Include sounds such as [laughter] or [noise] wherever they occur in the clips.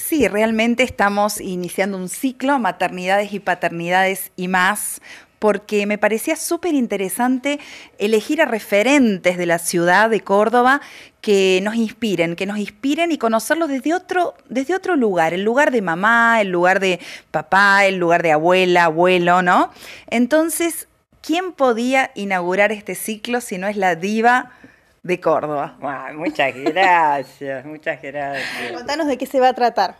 Sí, realmente estamos iniciando un ciclo, maternidades y paternidades y más, porque me parecía súper interesante elegir a referentes de la ciudad de Córdoba que nos inspiren, que nos inspiren y conocerlos desde otro, desde otro lugar, el lugar de mamá, el lugar de papá, el lugar de abuela, abuelo, ¿no? Entonces, ¿quién podía inaugurar este ciclo si no es la diva? de Córdoba. muchas gracias, muchas gracias. Contanos de qué se va a tratar.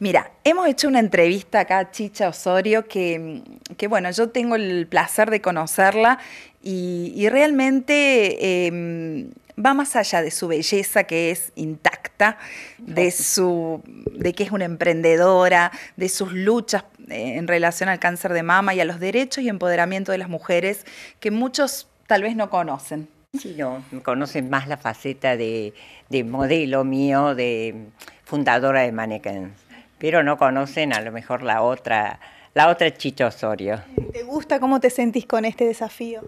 Mira, hemos hecho una entrevista acá a Chicha Osorio, que, que bueno, yo tengo el placer de conocerla y, realmente em, va más allá de su belleza que es intacta, de su de que es una emprendedora, de sus luchas eh, en relación al cáncer de mama y a los derechos y empoderamiento de las mujeres que muchos tal vez no conocen. Sí, no, conocen más la faceta de, modelo mío, de fundadora de Mannequins, pero no conocen a lo mejor la otra, la otra Chicho Osorio. ¿Te gusta cómo te sentís con este desafío?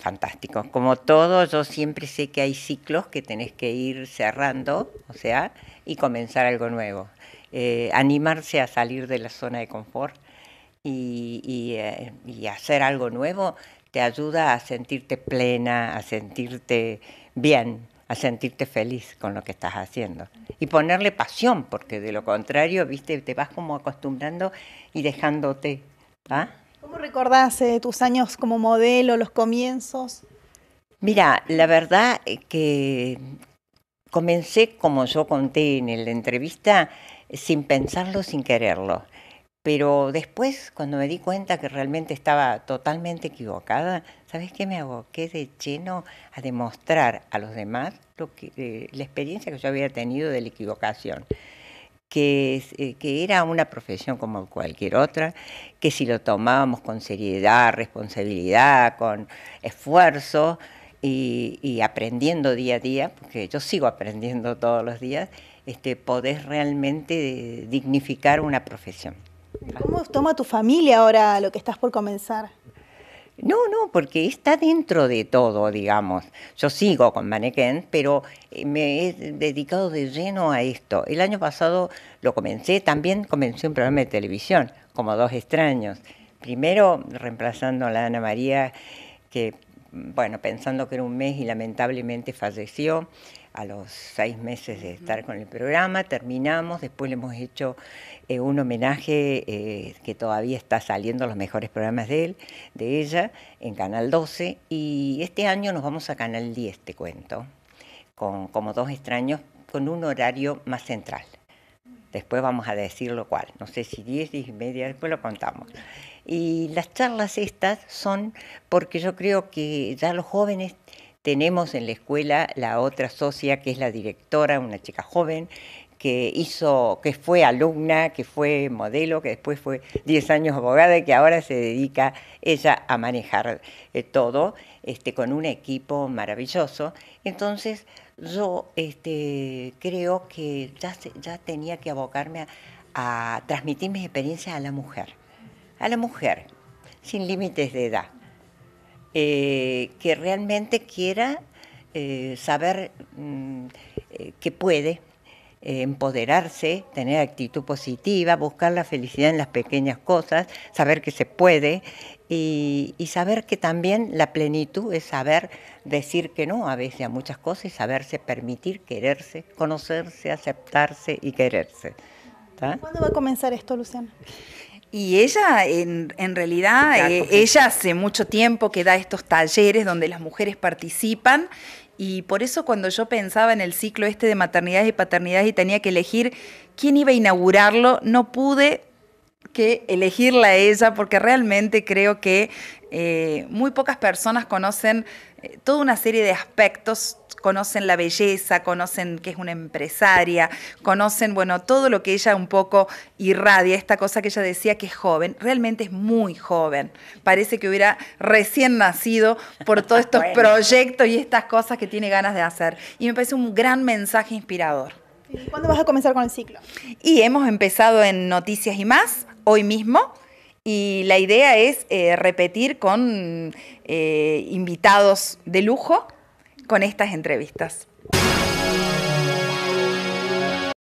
fantástico. Como todo, yo siempre sé que hay ciclos que tenés que ir cerrando, o sea, y comenzar algo nuevo. Eh, animarse a salir de la zona de confort y eh, hacer algo nuevo te ayuda a sentirte plena, a sentirte bien, a sentirte feliz con lo que estás haciendo. Y ponerle pasión, porque de lo contrario, viste, te vas como acostumbrando y dejándote. ¿ah? ¿Cómo recordás eh, tus años como modelo, los comienzos? Mira, la verdad eh, que comencé, como yo conté en la entrevista, sin pensarlo, sin quererlo. Pero después, cuando me di cuenta que realmente estaba totalmente equivocada, ¿sabes qué? Me aboqué de lleno a demostrar a los demás que, eh, la experiencia que yo había tenido de la equivocación. Eh, que, era una profesión como cualquier otra, que si lo tomábamos con seriedad, responsabilidad, con esfuerzo y, aprendiendo día a día, porque yo sigo aprendiendo todos los días, este, podés realmente eh, dignificar una profesión. ¿Cómo toma tu familia ahora lo que estás por comenzar? No, no, porque está dentro de todo, digamos. Yo sigo con Manneken, pero eh, me he dedicado de lleno a esto. El año pasado lo comencé, también comencé un programa de televisión, como Dos Extraños. Primero reemplazando a la Ana María, que bueno, pensando que era un mes y lamentablemente falleció a los seis meses de estar con el programa. Terminamos, después le hemos hecho eh, un homenaje eh, que todavía está saliendo los mejores programas de él, de ella, en Canal 12. Y este año nos vamos a Canal 10, te cuento, con como dos extraños, con un horario más central. Después vamos a decir lo cual. No sé si 10, 10 y media, después lo contamos. Y las charlas estas son porque yo creo que ya los jóvenes tenemos en la escuela la otra socia que es la directora, una chica joven que hizo, que fue alumna, que fue modelo, que después fue 10 años abogada y que ahora se dedica ella a manejar eh, todo este, con un equipo maravilloso. Entonces yo este, creo que ya, ya tenía que abocarme a transmitir mis experiencias a la mujer a la mujer, sin límites de edad, eh, que realmente quiera eh, saber mm, eh, que puede empoderarse, tener actitud positiva, buscar la felicidad en las pequeñas cosas, saber que se puede y, saber que también la plenitud es saber decir que no a veces a muchas cosas y saberse permitir, quererse, conocerse, aceptarse y quererse. ¿Cuándo va a comenzar esto, Luciana? Y ella, en, realidad, eh, ella hace mucho tiempo que da estos talleres donde las mujeres participan y por eso cuando yo pensaba en el ciclo este de maternidades y paternidades y tenía que elegir quién iba a inaugurarlo, no pude que elegirla a ella porque realmente creo que eh, muy pocas personas conocen eh, toda una serie de aspectos conocen la belleza, conocen que es una empresaria, conocen, bueno, todo lo que ella un poco irradia, esta cosa que ella decía que es joven, realmente es muy joven. Parece que hubiera recién nacido por [laughs] todos estos proyectos y estas cosas que tiene ganas de hacer. Y me parece un gran mensaje inspirador. cuándo vas a comenzar con el ciclo? Y hemos empezado en Noticias y más, hoy mismo. Y la idea es eh, repetir con eh, invitados de lujo con estas entrevistas.